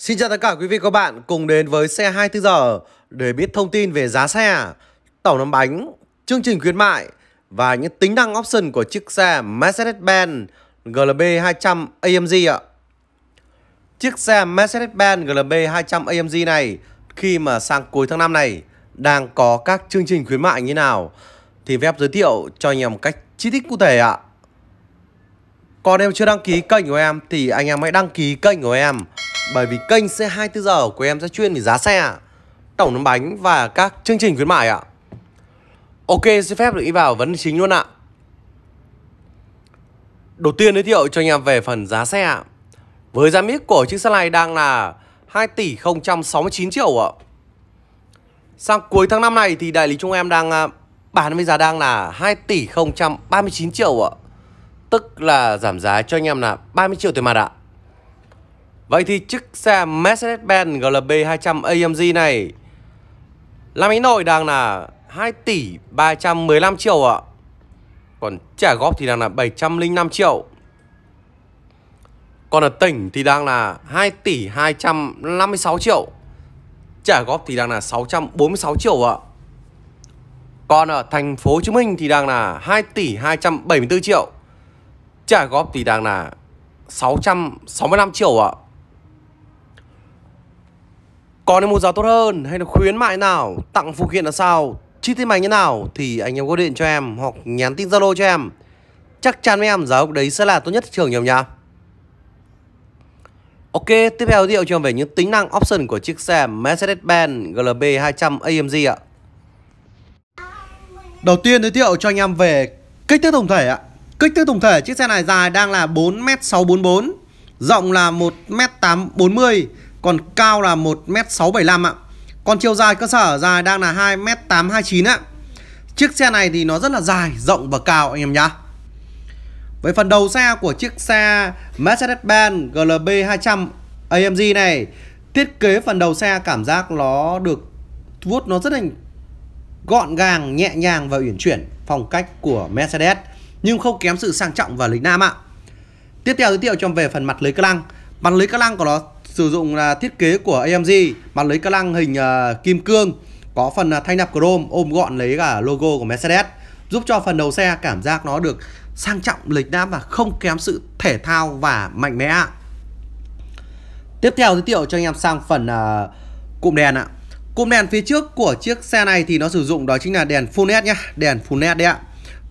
Xin chào tất cả quý vị và các bạn cùng đến với xe 24 giờ để biết thông tin về giá xe, tổng nắm bánh, chương trình khuyến mại và những tính năng option của chiếc xe Mercedes-Benz GLB 200 AMG ạ. Chiếc xe Mercedes-Benz GLB 200 AMG này khi mà sang cuối tháng 5 này đang có các chương trình khuyến mại như nào thì phép giới thiệu cho anh em một cách chi tiết cụ thể ạ. Còn em chưa đăng ký kênh của em thì anh em hãy đăng ký kênh của em Bởi vì kênh xe 24 giờ của em sẽ chuyên về giá xe Tổng nấm bánh và các chương trình khuyến mại ạ Ok xin phép được đi vào vấn đề chính luôn ạ Đầu tiên giới thiệu cho anh em về phần giá xe ạ Với giá miết của chiếc xe này đang là 2 tỷ 069 triệu ạ Sang cuối tháng năm này thì đại lý chúng em đang à, bán với giá đang là 2 tỷ 039 triệu ạ Tức là giảm giá cho anh em là 30 triệu tiền mặt ạ Vậy thì chiếc xe Mercedes-Benz GLB 200 AMG này Làm ý nội đang là 2 tỷ 315 triệu ạ Còn trả góp thì đang là 705 triệu Còn ở tỉnh thì đang là 2 tỷ 256 triệu Trả góp thì đang là 646 triệu ạ Còn ở thành phố Hồ Chí Minh thì đang là 2 tỷ 274 triệu Chiếc góp thì đang là 665 triệu ạ Còn đến một giá tốt hơn hay là khuyến mại nào Tặng phụ kiện là sao Chi tiết mày như nào Thì anh em có điện cho em Hoặc nhắn tin Zalo cho em Chắc chắn với em giá gốc đấy sẽ là tốt nhất thị trường nhiều nha Ok, tiếp theo giới thiệu cho em về những tính năng option của chiếc xe Mercedes-Benz GLB 200 AMG ạ. Đầu tiên giới thiệu cho anh em về kích thước tổng thể ạ. Kích thước tổng thể chiếc xe này dài đang là 4m644, rộng là 1m840, còn cao là 1m675 ạ. Còn chiều dài cơ sở dài đang là 2m829 ạ. Chiếc xe này thì nó rất là dài, rộng và cao anh em nhá. Với phần đầu xe của chiếc xe Mercedes-Benz GLB 200 AMG này, thiết kế phần đầu xe cảm giác nó được vuốt nó rất là gọn gàng, nhẹ nhàng và uyển chuyển phong cách của Mercedes nhưng không kém sự sang trọng và lịch nam ạ. Tiếp theo giới thiệu cho về phần mặt lưới ca lăng. Mặt lưới ca lăng của nó sử dụng là thiết kế của AMG, mặt lưới ca lăng hình ờ, kim cương, có phần uh, thanh nạp chrome ôm gọn lấy cả logo của Mercedes, giúp cho phần đầu xe cảm giác nó được sang trọng lịch nam và không kém sự thể thao và mạnh mẽ ạ. Tiếp theo giới thiệu cho anh em sang phần ờ, cụm đèn ạ. Cụm đèn phía trước của chiếc xe này thì nó sử dụng đó chính là đèn full LED nhá, đèn full LED đấy ạ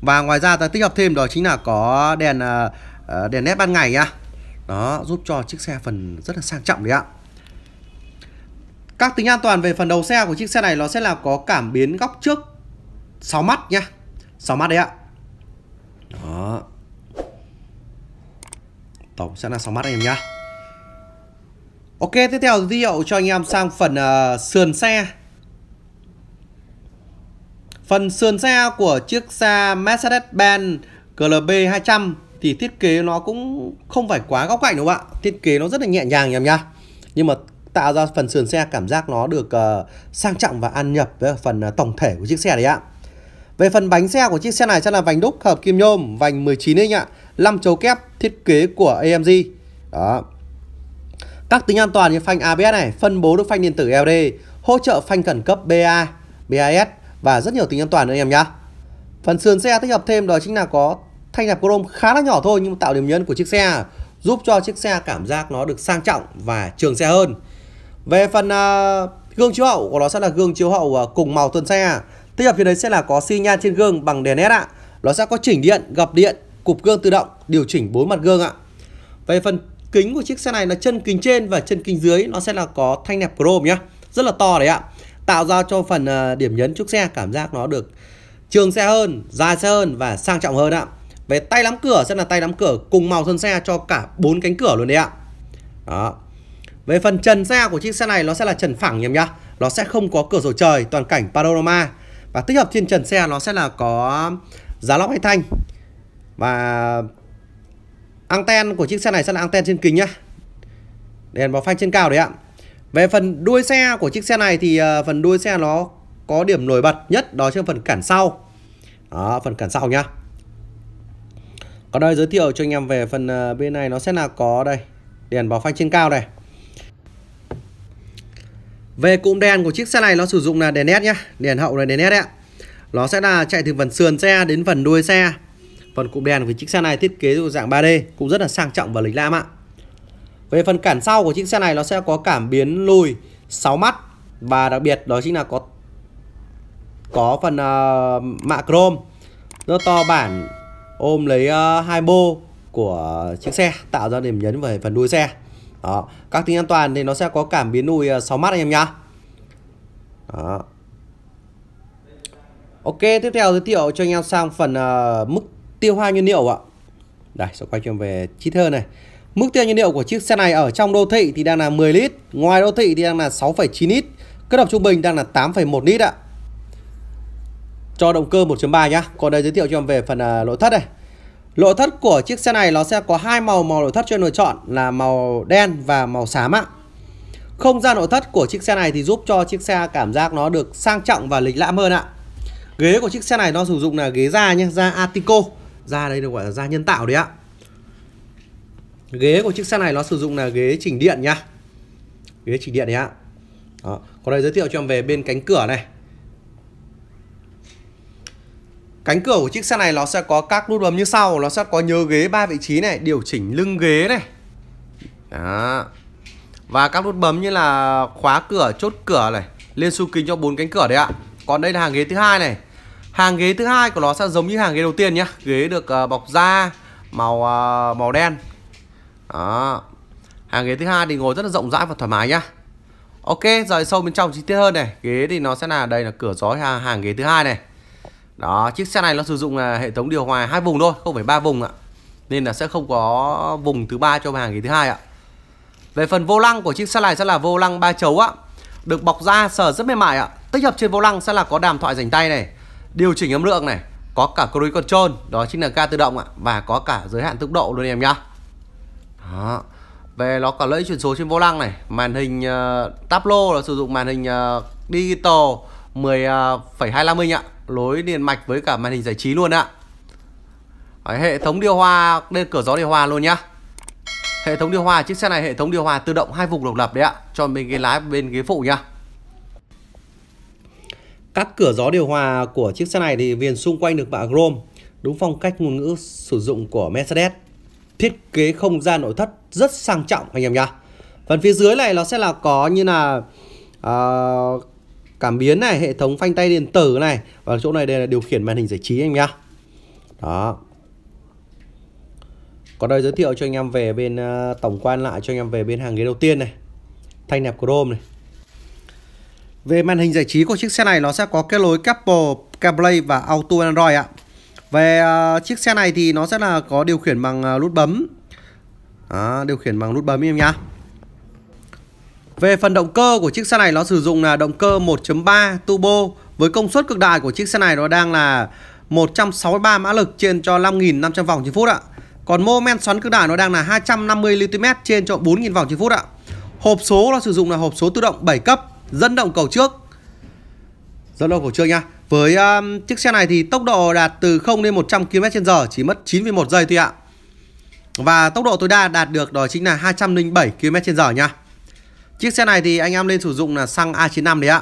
và ngoài ra ta tích hợp thêm đó chính là có đèn ờ, ờ, đèn led ban ngày nhá đó giúp cho chiếc xe phần rất là sang trọng đấy ạ các tính an toàn về phần đầu xe của chiếc xe này nó sẽ là có cảm biến góc trước 6 mắt nhá 6 mắt đấy ạ đó tổng sẽ là 6 mắt anh em nhá Ok tiếp theo giới thiệu cho anh em sang phần uh, sườn xe Phần sườn xe của chiếc xe Mercedes-Benz GLB 200 thì thiết kế nó cũng không phải quá góc cạnh đúng không ạ? Thiết kế nó rất là nhẹ nhàng nhầm nhá. Nhưng mà tạo ra phần sườn xe cảm giác nó được uh, sang trọng và ăn nhập với phần uh, tổng thể của chiếc xe đấy ạ. Về phần bánh xe của chiếc xe này sẽ là vành đúc hợp kim nhôm, vành 19 inch ạ, 5 chấu kép thiết kế của AMG. Đó. Các tính an toàn như phanh ABS này, phân bố được phanh điện tử ld hỗ trợ phanh khẩn cấp BA, BAS và rất nhiều tính an toàn nữa anh em nhá. Phần sườn xe tích hợp thêm đó chính là có thanh nạp chrome khá là nhỏ thôi nhưng tạo điểm nhấn của chiếc xe giúp cho chiếc xe cảm giác nó được sang trọng và trường xe hơn. Về phần uh, gương chiếu hậu của nó sẽ là gương chiếu hậu uh, cùng màu tuần xe. Tích hợp trên đấy sẽ là có xi nhan trên gương bằng đèn LED ạ. Nó sẽ có chỉnh điện, gập điện, cụp gương tự động, điều chỉnh bốn mặt gương ạ. Về phần kính của chiếc xe này là chân kính trên và chân kính dưới nó sẽ là có thanh nẹp chrome nhá. Rất là to đấy ạ tạo ra cho phần ờ, điểm nhấn trước xe cảm giác nó được trường xe hơn, dài xe hơn và sang trọng hơn ạ. Về tay nắm cửa sẽ là tay nắm cửa cùng màu thân xe cho cả bốn cánh cửa luôn đấy ạ. Đó. Về phần trần xe của chiếc xe này nó sẽ là trần phẳng em nhá. Nó sẽ không có cửa sổ trời, toàn cảnh panorama. Và tích hợp trên trần xe nó sẽ là có giá lóc hay thanh. Và anten của chiếc xe này sẽ là anten trên kính nhá. Đèn báo phanh trên cao đấy ạ. Về phần đuôi xe của chiếc xe này thì ờ, phần đuôi xe nó có điểm nổi bật nhất đó chính là phần cản sau. Đó, phần cản sau nhá. Còn đây giới thiệu cho anh em về phần ờ, bên này nó sẽ là có đây, đèn báo phanh trên cao này. Về cụm đèn của chiếc xe này nó sử dụng là đèn led nhá, đèn hậu là đèn led ạ. Nó sẽ là chạy từ phần sườn xe đến phần đuôi xe. Phần cụm đèn của chiếc xe này thiết kế dạng 3D cũng rất là sang trọng và lịch lãm ạ. Về phần cản sau của chiếc xe này nó sẽ có cảm biến lùi 6 mắt và đặc biệt đó chính là có có phần uh, ờ, mạ chrome rất to bản ôm lấy uh, hai bô của chiếc xe tạo ra điểm nhấn về phần đuôi xe. Đó, các tính an toàn thì nó sẽ có cảm biến lùi 6 ờ, mắt anh em nhá. Đó. Ok, tiếp theo giới thiệu cho anh em sang phần uh, mức tiêu hao nhiên liệu ạ. Đây, sẽ quay cho về chi thơ này. Mức tiêu nhiên liệu của chiếc xe này ở trong đô thị thì đang là 10 lít, ngoài đô thị thì đang là 6,9 lít, kết hợp trung bình đang là 8,1 lít ạ. Cho động cơ 1.3 nhá. Còn đây giới thiệu cho em về phần uh, nội thất đây. Nội thất của chiếc xe này nó sẽ có hai màu màu nội thất cho em lựa chọn là màu đen và màu xám ạ. Không gian nội thất của chiếc xe này thì giúp cho chiếc xe cảm giác nó được sang trọng và lịch lãm hơn ạ. Ghế của chiếc xe này nó sử dụng là ghế da nhé, da Atico. Da đây được gọi là da nhân tạo đấy ạ ghế của chiếc xe này nó sử dụng là ghế chỉnh điện nhá ghế chỉnh điện đấy ạ đó. còn đây giới thiệu cho em về bên cánh cửa này cánh cửa của chiếc xe này nó sẽ có các nút bấm như sau nó sẽ có nhớ ghế ba vị trí này điều chỉnh lưng ghế này đó. và các nút bấm như là khóa cửa chốt cửa này lên su kính cho bốn cánh cửa đấy ạ còn đây là hàng ghế thứ hai này hàng ghế thứ hai của nó sẽ giống như hàng ghế đầu tiên nhá ghế được à, bọc da màu à, màu đen đó hàng ghế thứ hai thì ngồi rất là rộng rãi và thoải mái nhá ok rồi sâu bên trong chi tiết hơn này ghế thì nó sẽ là đây là cửa gió hàng, hàng ghế thứ hai này đó chiếc xe này nó sử dụng là hệ thống điều hòa hai vùng thôi không phải ba vùng ạ nên là sẽ không có vùng thứ ba cho hàng ghế thứ hai ạ về phần vô lăng của chiếc xe này sẽ là vô lăng ba chấu ạ được bọc da sờ rất mềm mại ạ tích hợp trên vô lăng sẽ là có đàm thoại dành tay này điều chỉnh âm lượng này có cả cruise control đó chính là ga tự động ạ và có cả giới hạn tốc độ luôn em nhá đó. Về nó có lẫy chuyển số trên vô lăng này, màn hình uh, ờ, Tablo là sử dụng màn hình uh, digital 10,25 ờ, inch ạ, lối liền mạch với cả màn hình giải trí luôn ạ. Đấy, hệ thống điều hòa lên cửa gió điều hòa luôn nhá. Hệ thống điều hòa chiếc xe này hệ thống điều hòa tự động hai vùng độc lập đấy ạ, cho bên ghế lái bên ghế phụ nhá. Các cửa gió điều hòa của chiếc xe này thì viền xung quanh được bạ chrome, đúng phong cách ngôn ngữ sử dụng của Mercedes thiết kế không gian nội thất rất sang trọng anh em nha. phần phía dưới này nó sẽ là có như là uh, cảm biến này hệ thống phanh tay điện tử này và chỗ này đây là điều khiển màn hình giải trí anh em nhá đó còn đây giới thiệu cho anh em về bên uh, tổng quan lại cho anh em về bên hàng ghế đầu tiên này thanh nẹp chrome này về màn hình giải trí của chiếc xe này nó sẽ có kết nối Apple CarPlay và Auto Android ạ về à, chiếc xe này thì nó sẽ là có điều khiển bằng nút à, bấm Đó, Điều khiển bằng nút bấm em nhá Về phần động cơ của chiếc xe này nó sử dụng là động cơ 1.3 turbo Với công suất cực đại của chiếc xe này nó đang là 163 mã lực trên cho 5.500 vòng trên phút ạ Còn mô men xoắn cực đại nó đang là 250 Nm trên cho 4.000 vòng trên phút ạ Hộp số nó sử dụng là hộp số tự động 7 cấp Dẫn động cầu trước Dẫn động cầu trước nha với um, chiếc xe này thì tốc độ đạt từ 0 đến 100 km/h chỉ mất 9,1 giây thôi ạ. Và tốc độ tối đa đạt được đó chính là 207 km/h nha. Chiếc xe này thì anh em nên sử dụng là xăng A95 đấy ạ.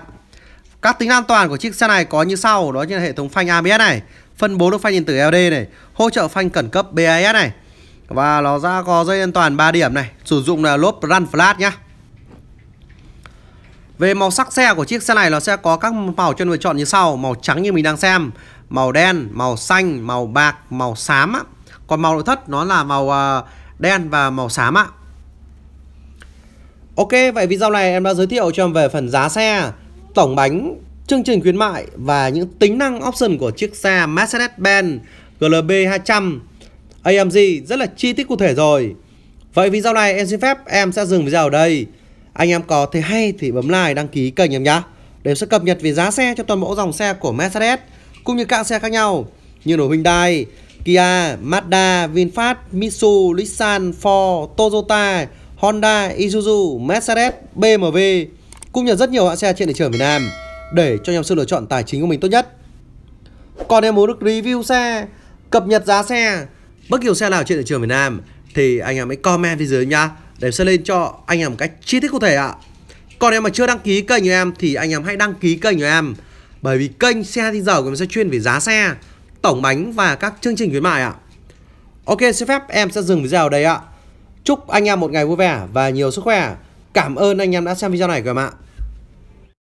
Các tính an toàn của chiếc xe này có như sau, đó chính là hệ thống phanh ABS này, phân bố được phanh điện tử LD này, hỗ trợ phanh khẩn cấp BAS này. Và nó ra có dây an toàn 3 điểm này, sử dụng là lốp run flat nhá. Về màu sắc xe của chiếc xe này nó sẽ có các màu cho anh lựa chọn như sau. Màu trắng như mình đang xem, màu đen, màu xanh, màu bạc, màu xám á. Còn màu nội thất nó là màu ờ, đen và màu xám ạ. Ok, vậy video này em đã giới thiệu cho em về phần giá xe, tổng bánh, chương trình khuyến mại và những tính năng option của chiếc xe Mercedes-Benz GLB 200 AMG rất là chi tiết cụ thể rồi. Vậy video này em xin phép em sẽ dừng video ở đây anh em có thấy hay thì bấm like đăng ký kênh em nhá để sẽ cập nhật về giá xe cho toàn bộ dòng xe của Mercedes cũng như các xe khác nhau như nổi Hyundai, Kia, Mazda, VinFast, Mitsubishi, Nissan, Ford, Toyota, Honda, Isuzu, Mercedes, BMW cũng như rất nhiều hãng xe trên thị trường Việt Nam để cho anh em sự lựa chọn tài chính của mình tốt nhất. Còn em muốn được review xe, cập nhật giá xe, bất kỳ xe nào trên thị trường Việt Nam thì anh em hãy comment phía dưới nhá để sẽ lên cho anh em một cách chi tiết cụ thể ạ. Còn em mà chưa đăng ký kênh của em thì anh em hãy đăng ký kênh của em. Bởi vì kênh xe thì giờ của mình sẽ chuyên về giá xe, tổng bánh và các chương trình khuyến mại ạ. Ok, xin phép em sẽ dừng video ở đây ạ. Chúc anh em một ngày vui vẻ và nhiều sức khỏe. Cảm ơn anh em đã xem video này của em ạ.